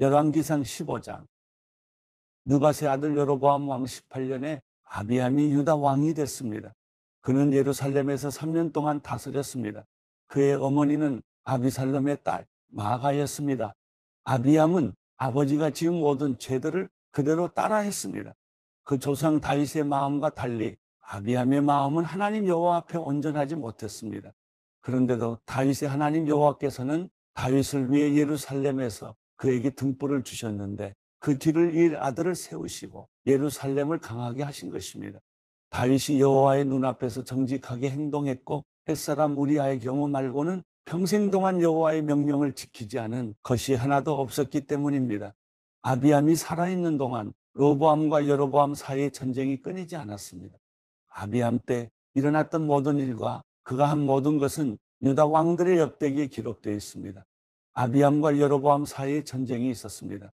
열왕기상 15장 누바세 아들 여로보암 왕 18년에 아비암이 유다 왕이 됐습니다. 그는 예루살렘에서 3년 동안 다스렸습니다. 그의 어머니는 아비살롬의 딸 마가였습니다. 아비암은 아버지가 지은 모든 죄들을 그대로 따라했습니다. 그 조상 다윗의 마음과 달리 아비암의 마음은 하나님 여호와 앞에 온전하지 못했습니다. 그런데도 다윗의 하나님 여호와께서는 다윗을 위해 예루살렘에서 그에게 등불을 주셨는데 그 뒤를 이 아들을 세우시고 예루살렘을 강하게 하신 것입니다. 다윗이 여호와의 눈앞에서 정직하게 행동했고 햇사람 우리아의 경우 말고는 평생 동안 여호와의 명령을 지키지 않은 것이 하나도 없었기 때문입니다. 아비암이 살아있는 동안 로보암과 여로보암 사이의 전쟁이 끊이지 않았습니다. 아비암 때 일어났던 모든 일과 그가 한 모든 것은 유다 왕들의 역대기에 기록되어 있습니다. 아비암과 여로보암 사이에 전쟁이 있었습니다.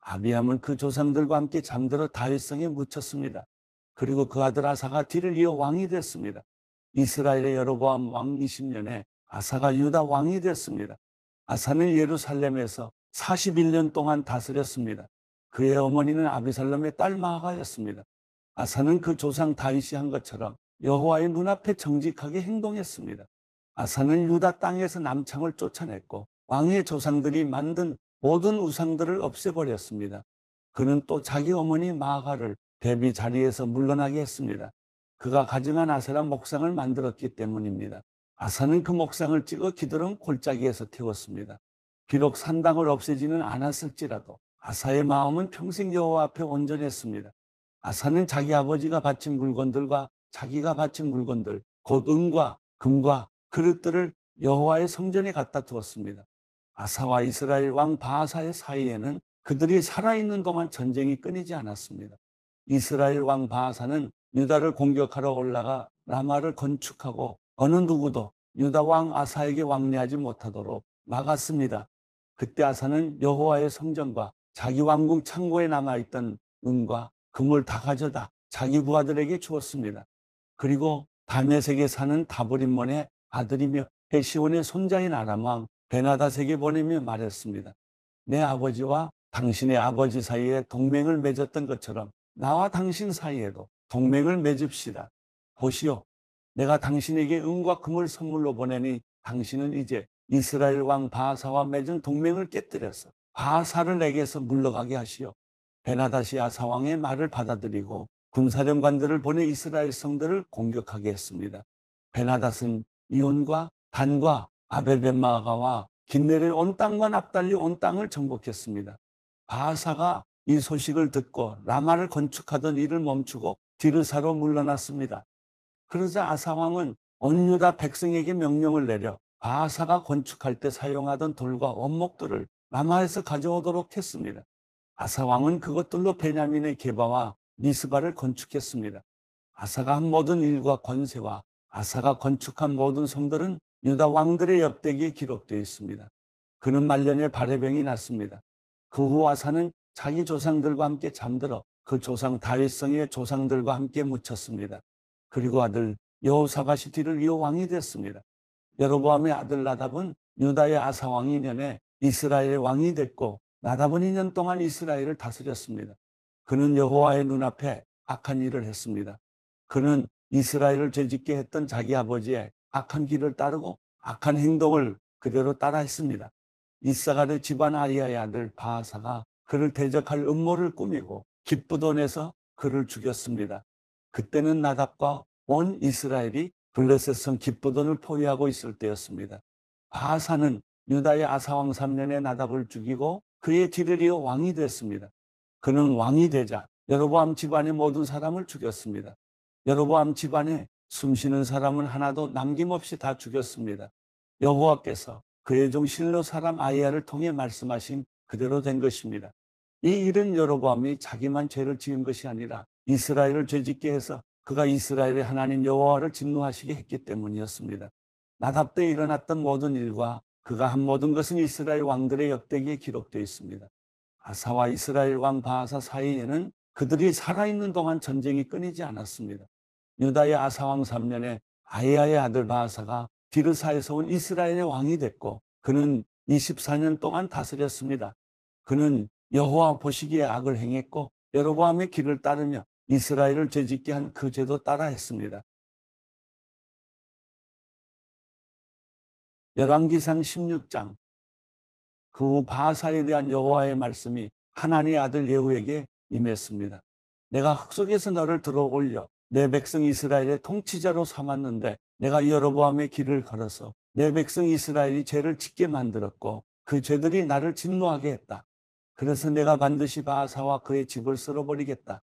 아비암은 그 조상들과 함께 잠들어 다윗성에 묻혔습니다. 그리고 그 아들 아사가 뒤를 이어 왕이 됐습니다. 이스라엘의 여로보암 왕 20년에 아사가 유다 왕이 됐습니다. 아사는 예루살렘에서 41년 동안 다스렸습니다. 그의 어머니는 아비살렘의딸마하가였습니다 아사는 그 조상 다윗이 한 것처럼 여호와의 눈앞에 정직하게 행동했습니다. 아사는 유다 땅에서 남창을 쫓아냈고 왕의 조상들이 만든 모든 우상들을 없애버렸습니다. 그는 또 자기 어머니 마가를 대비 자리에서 물러나게 했습니다. 그가 가증한 아세라 목상을 만들었기 때문입니다. 아사는 그 목상을 찍어 기드름 골짜기에서 태웠습니다. 비록 산당을 없애지는 않았을지라도 아사의 마음은 평생 여호와 앞에 온전했습니다. 아사는 자기 아버지가 바친 물건들과 자기가 바친 물건들, 곧 은과 금과 그릇들을 여호와의 성전에 갖다 두었습니다. 아사와 이스라엘 왕 바하사의 사이에는 그들이 살아있는 동안 전쟁이 끊이지 않았습니다. 이스라엘 왕 바하사는 유다를 공격하러 올라가 라마를 건축하고 어느 누구도 유다 왕 아사에게 왕래하지 못하도록 막았습니다. 그때 아사는 여호와의 성전과 자기 왕궁 창고에 남아있던 은과 금을 다 가져다 자기 부하들에게 주었습니다. 그리고 다메색에 사는 다브림몬의 아들이며 헤시온의 손자인 아람왕 베나다 세계보님이 말했습니다. 내 아버지와 당신의 아버지 사이에 동맹을 맺었던 것처럼 나와 당신 사이에도 동맹을 맺읍시다. 보시오. 내가 당신에게 은과 금을 선물로 보내니 당신은 이제 이스라엘 왕 바사와 맺은 동맹을 깨뜨려서 바사를 내게서 물러가게 하시오. 베나다시 아사왕의 말을 받아들이고 군사령관들을 보내 이스라엘 성들을 공격하게 했습니다. 베나닷은 이온과 단과 아베베마가와 긴내를온 땅과 납달리 온 땅을 정복했습니다. 바사가 이 소식을 듣고 라마를 건축하던 일을 멈추고 디르사로 물러났습니다. 그러자 아사왕은 온유다 백성에게 명령을 내려 바사가 건축할 때 사용하던 돌과 원목들을 라마에서 가져오도록 했습니다. 아사왕은 그것들로 베냐민의 개바와 미스바를 건축했습니다. 아사가 한 모든 일과 권세와 아사가 건축한 모든 성들은 유다 왕들의 엽대기에 기록되어 있습니다. 그는 말년에 발해병이 났습니다. 그 후 아사는 자기 조상들과 함께 잠들어 그 조상 다윗성의 조상들과 함께 묻혔습니다. 그리고 아들 여호사가시 뒤를 이어 왕이 됐습니다. 여로보암의 아들 나답은 유다의 아사 왕이 년에 이스라엘의 왕이 됐고 나답은 2년 동안 이스라엘을 다스렸습니다. 그는 여호와의 눈앞에 악한 일을 했습니다. 그는 이스라엘을 죄짓게 했던 자기 아버지의 악한 길을 따르고 악한 행동을 그대로 따라 했습니다. 이사가의 집안 아리의 아들 바하사가 그를 대적할 음모를 꾸미고 기쁘돈에서 그를 죽였습니다. 그때는 나답과 온 이스라엘이 블레셋 성 기쁘돈을 포위하고 있을 때였습니다. 바하사는 유다의 아사왕 3년에 나답을 죽이고 그의 뒤를 이어 왕이 됐습니다. 그는 왕이 되자 여로보암 집안의 모든 사람을 죽였습니다. 여로보암 집안에 숨쉬는 사람은 하나도 남김없이 다 죽였습니다. 여호와께서 그의 종 실로 사람 아이야를 통해 말씀하신 그대로 된 것입니다. 이 일은 여로보암이 자기만 죄를 지은 것이 아니라 이스라엘을 죄짓게 해서 그가 이스라엘의 하나님 여호와를 진노하시게 했기 때문이었습니다. 나답 때 일어났던 모든 일과 그가 한 모든 것은 이스라엘 왕들의 역대기에 기록되어 있습니다. 아사와 이스라엘 왕 바하사 사이에는 그들이 살아있는 동안 전쟁이 끊이지 않았습니다. 유다의 아사왕 3년에 아이야의 아들 바하사가 디르사에서 온 이스라엘의 왕이 됐고 그는 24년 동안 다스렸습니다. 그는 여호와 보시기에 악을 행했고 여로보암의 길을 따르며 이스라엘을 죄짓게 한 그 죄도 따라했습니다. 열왕기상 16장 그 후 바하사에 대한 여호와의 말씀이 하나님의 아들 예후에게 임했습니다. 내가 흙 속에서 너를 들어 올려 내 백성 이스라엘의 통치자로 삼았는데 내가 여로보암의 길을 걸어서 내 백성 이스라엘이 죄를 짓게 만들었고 그 죄들이 나를 진노하게 했다. 그래서 내가 반드시 바사와 하 그의 집을 쓸어버리겠다.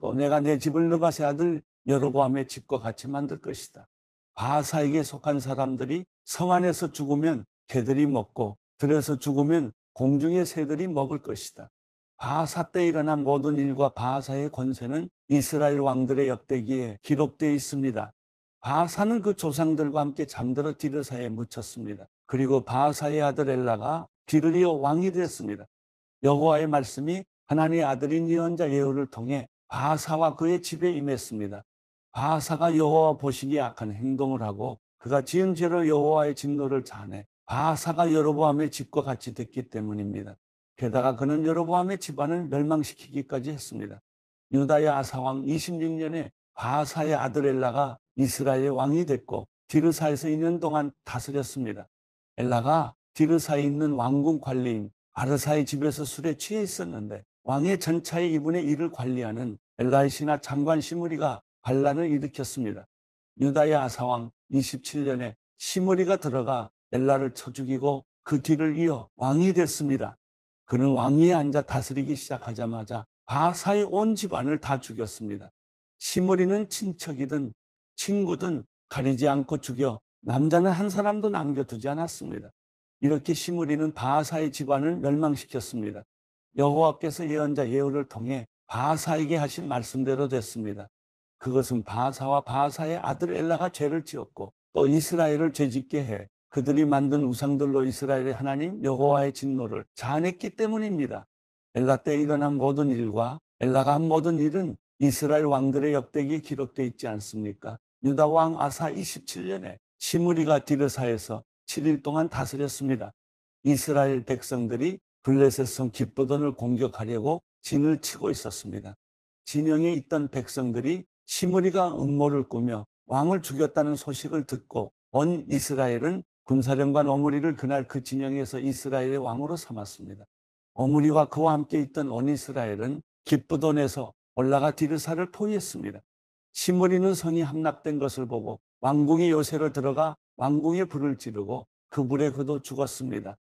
또 내가 내 집을 느바세 아들 여로보암의 집과 같이 만들 것이다. 바사에게 하 속한 사람들이 성 안에서 죽으면 개들이 먹고 들에서 죽으면 공중의 새들이 먹을 것이다. 바사때 일어난 모든 일과 바사의 권세는 이스라엘 왕들의 역대기에 기록되어 있습니다. 바사는그 조상들과 함께 잠들어 디르사에 묻혔습니다. 그리고 바사의 아들 엘라가 디르리오 왕이 됐습니다. 여호와의 말씀이 하나님의 아들인 예언자 예후를 통해 바사와 그의 집에 임했습니다. 바사가 여호와 보시기에 악한 행동을 하고 그가 지은 죄로 여호와의 진노를 자네 바사가 여로보암의 집과 같이 됐기 때문입니다. 게다가 그는 여로보암의 집안을 멸망시키기까지 했습니다. 유다의 아사왕 26년에 바사의 아들 엘라가 이스라엘의 왕이 됐고 디르사에서 2년 동안 다스렸습니다. 엘라가 디르사에 있는 왕궁 관리인 아르사의 집에서 술에 취해 있었는데 왕의 전차의 2분의 1을 관리하는 엘라의 신하 장관 시무리가 반란을 일으켰습니다. 유다의 아사왕 27년에 시무리가 들어가 엘라를 쳐 죽이고 그 뒤를 이어 왕이 됐습니다. 그는 왕위에 앉아 다스리기 시작하자마자 바사의 온 집안을 다 죽였습니다. 시므리는 친척이든 친구든 가리지 않고 죽여 남자는 한 사람도 남겨두지 않았습니다. 이렇게 시므리는 바사의 집안을 멸망시켰습니다. 여호와께서 예언자 예우를 통해 바사에게 하신 말씀대로 됐습니다. 그것은 바사와 바사의 아들 엘라가 죄를 지었고 또 이스라엘을 죄짓게 해 그들이 만든 우상들로 이스라엘의 하나님 여호와의 진노를 자아냈기 때문입니다. 엘라 때 일어난 모든 일과 엘라가 한 모든 일은 이스라엘 왕들의 역대기에 기록되어 있지 않습니까? 유다 왕 아사 27년에 시므리가 디르사에서 7일 동안 다스렸습니다. 이스라엘 백성들이 블레셋 성기쁘던을 공격하려고 진을 치고 있었습니다. 진영에 있던 백성들이 시므리가 음모를 꾸며 왕을 죽였다는 소식을 듣고 온 이스라엘은 군사령관 어머니를 그날 그 진영에서 이스라엘의 왕으로 삼았습니다. 어머니와 그와 함께 있던 온이스라엘은 기쁘돈에서 올라가 디르사를 포위했습니다. 시므리는 성이 함락된 것을 보고 왕궁이 요새로 들어가 왕궁에 불을 지르고 그 불에 그도 죽었습니다.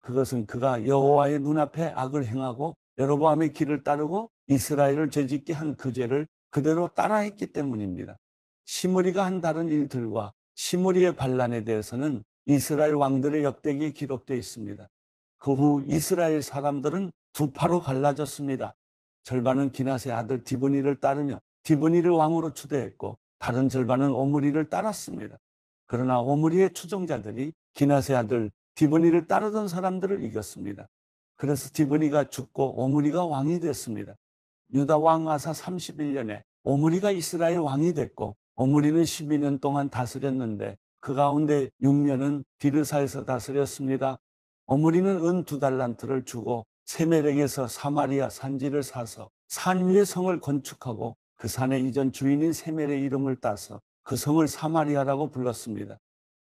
그것은 그가 여호와의 눈앞에 악을 행하고 여로보암의 길을 따르고 이스라엘을 죄짓게 한 그 죄를 그대로 따라했기 때문입니다. 시므리가 한 다른 일들과 시므리의 반란에 대해서는 이스라엘 왕들의 역대기 기록되어 있습니다. 그 후 이스라엘 사람들은 두 파로 갈라졌습니다. 절반은 기나세 아들 디브니를 따르며 디브니를 왕으로 추대했고 다른 절반은 오므리를 따랐습니다. 그러나 오므리의 추종자들이 기나세 아들 디브니를 따르던 사람들을 이겼습니다. 그래서 디브니가 죽고 오므리가 왕이 됐습니다. 유다 왕 아사 31년에 오므리가 이스라엘 왕이 됐고 오므리는 12년 동안 다스렸는데 그 가운데 6년은 디르사에서 다스렸습니다. 어머니는 은 두 달란트를 주고 세메령에서 사마리아 산지를 사서 산 위에 성을 건축하고 그 산의 이전 주인인 세멜의 이름을 따서 그 성을 사마리아라고 불렀습니다.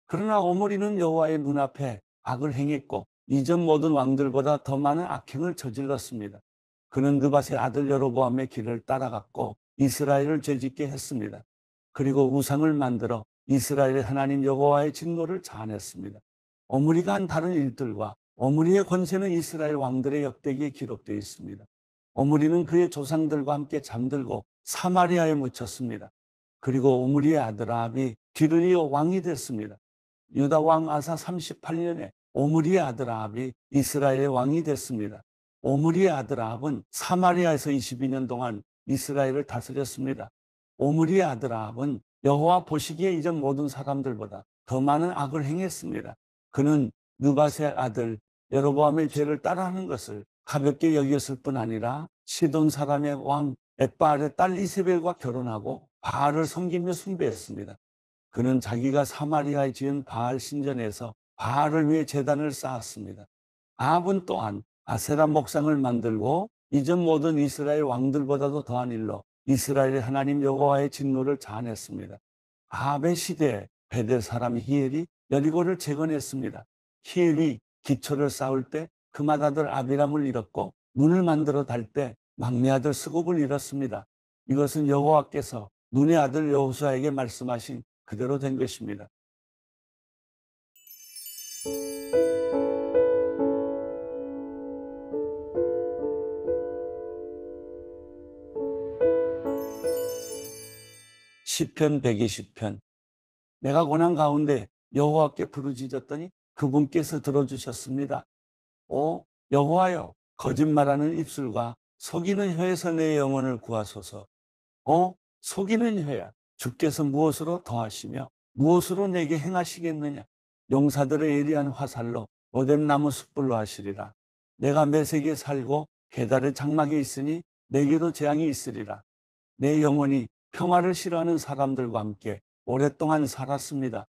그러나 어머니는 여호와의 눈앞에 악을 행했고 이전 모든 왕들보다 더 많은 악행을 저질렀습니다. 그는 그밭의 아들 여로보암의 길을 따라갔고 이스라엘을 죄짓게 했습니다. 그리고 우상을 만들어 이스라엘의 하나님 여호와의 진노를 자아냈습니다. 어무리가 한 다른 일들과 어무리의 권세는 이스라엘 왕들의 역대기에 기록되어 있습니다. 어무리는 그의 조상들과 함께 잠들고 사마리아에 묻혔습니다. 그리고 오므리의 아들 아합이 뒤를 이어 왕이 됐습니다. 유다 왕 아사 38년에 오므리의 아들 아합이 이스라엘의 왕이 됐습니다. 오므리의 아들 아합은 사마리아에서 22년 동안 이스라엘을 다스렸습니다. 오므리의 아들 아합은 여호와 보시기에 이전 모든 사람들보다 더 많은 악을 행했습니다. 그는 누바세 아들 여로보암의 죄를 따라하는 것을 가볍게 여겼을 뿐 아니라 시돈 사람의 왕 엣바알의 딸 이세벨과 결혼하고 바알을 섬기며 숭배했습니다. 그는 자기가 사마리아에 지은 바알 신전에서 바알을 위해 재단을 쌓았습니다. 아합은 또한 아세라 목상을 만들고 이전 모든 이스라엘 왕들보다도 더한 일로 이스라엘 하나님 여호와의 진노를 자아냈습니다. 아베 시대 베델 사람 히엘이 여리고를 재건했습니다. 히엘이 기초를 쌓을 때 그마 아들 아비람을 잃었고 눈을 만들어 달 때 막내 아들 스곱을 잃었습니다. 이것은 여호와께서 눈의 아들 여호수아에게 말씀하신 그대로 된 것입니다. 1 0편 120편 내가 고난 가운데 여호와께 부르짖었더니 그분께서 들어주셨습니다. 오 여호와여 거짓말하는 입술과 속이는 혀에서 내 영혼을 구하소서. 오 속이는 혀야 주께서 무엇으로 더하시며 무엇으로 내게 행하시겠느냐 용사들의 예리한 화살로 오뎀 나무 숯불로 하시리라. 내가 매색에 살고 계달의 장막에 있으니 내게도 재앙이 있으리라. 내 영혼이 평화를 싫어하는 사람들과 함께 오랫동안 살았습니다.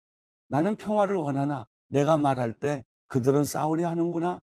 나는 평화를 원하나 내가 말할 때 그들은 싸우려 하는구나.